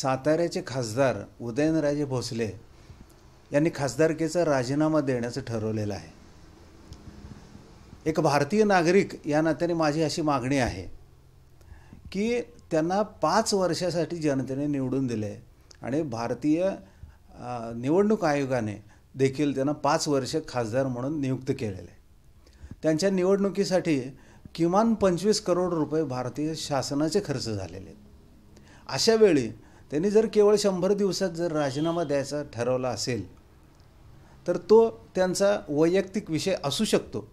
साताऱ्याचे खासदार उदयनराजे भोसले यांनी खासदारकीचा राजीनामा देण्याचं ठरवलेलं आहे एक भारतीय नागरिक या नात्याने माझी अशी मागणी आहे की त्यांना पाच वर्षासाठी जनतेने निवडून दिले आणि भारतीय निवडणूक आयोगाने देखील त्यांना पाच वर्ष खासदार म्हणून नियुक्त केलेले त्यांच्या निवडणुकीसाठी किमान पंचवीस करोड रुपये भारतीय शासनाचे खर्च झालेले आहेत अशावेळी त्यांनी जर केवळ शंभर दिवसात जर राजीनामा द्यायचा ठरवला असेल तर तो त्यांचा वैयक्तिक विषय असू शकतो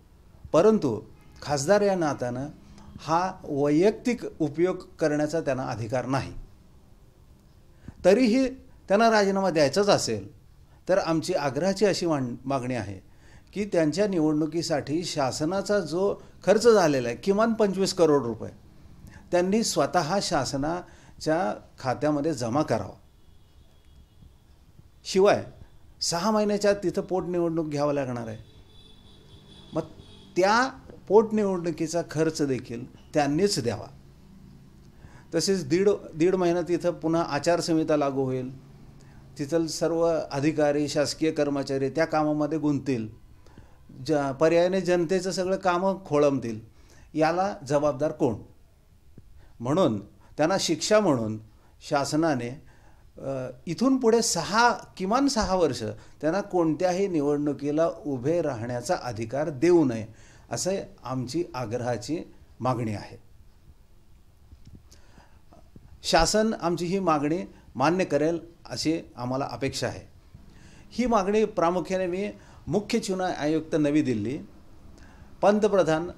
परंतु खासदार या नात्यानं हा वैयक्तिक उपयोग करण्याचा त्यांना अधिकार नाही तरीही त्यांना राजीनामा द्यायचाच असेल तर आमची आग्रहाची अशी मांड मागणी आहे की त्यांच्या निवडणुकीसाठी शासनाचा जो खर्च झालेला आहे किमान पंचवीस करोड रुपये त्यांनी स्वतः शासना च्या खात्यामध्ये जमा करावा शिवाय सहा महिन्याच्या तिथं पोटनिवडणूक घ्यावं लागणार आहे मग त्या पोटनिवडणुकीचा खर्च देखील त्यांनीच द्यावा तसेच दीड दीड महिना तिथं पुन्हा आचारसंहिता लागू होईल तिथं सर्व अधिकारी शासकीय कर्मचारी त्या कामामध्ये गुंततील ज पर्यायाने जनतेचं सगळं कामं खोळंबतील याला जबाबदार कोण म्हणून त्यांना शिक्षा म्हणून शासनाने इथून पुढे सहा किमान सहा वर्ष त्यांना कोणत्याही निवडणुकीला उभे राहण्याचा अधिकार देऊ नये असे आमची आग्रहाची मागणी आहे शासन आमची ही मागणी मान्य करेल अशी आम्हाला अपेक्षा आहे ही मागणी प्रामुख्याने मी मुख्य चुनाव आयुक्त नवी दिल्ली पंतप्रधान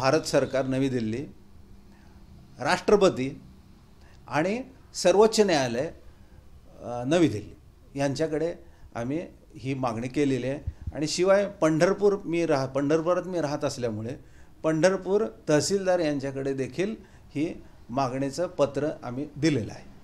भारत सरकार नवी दिल्ली राष्ट्रपती आणि सर्वोच्च न्यायालय नवी दिल्ली यांच्याकडे आम्ही ही मागणी केलेली आहे आणि शिवाय पंढरपूर मी राह पंढरपुरात मी राहत असल्यामुळे पंढरपूर तहसीलदार यांच्याकडे देखील ही मागणीचं पत्र आम्ही दिलेलं आहे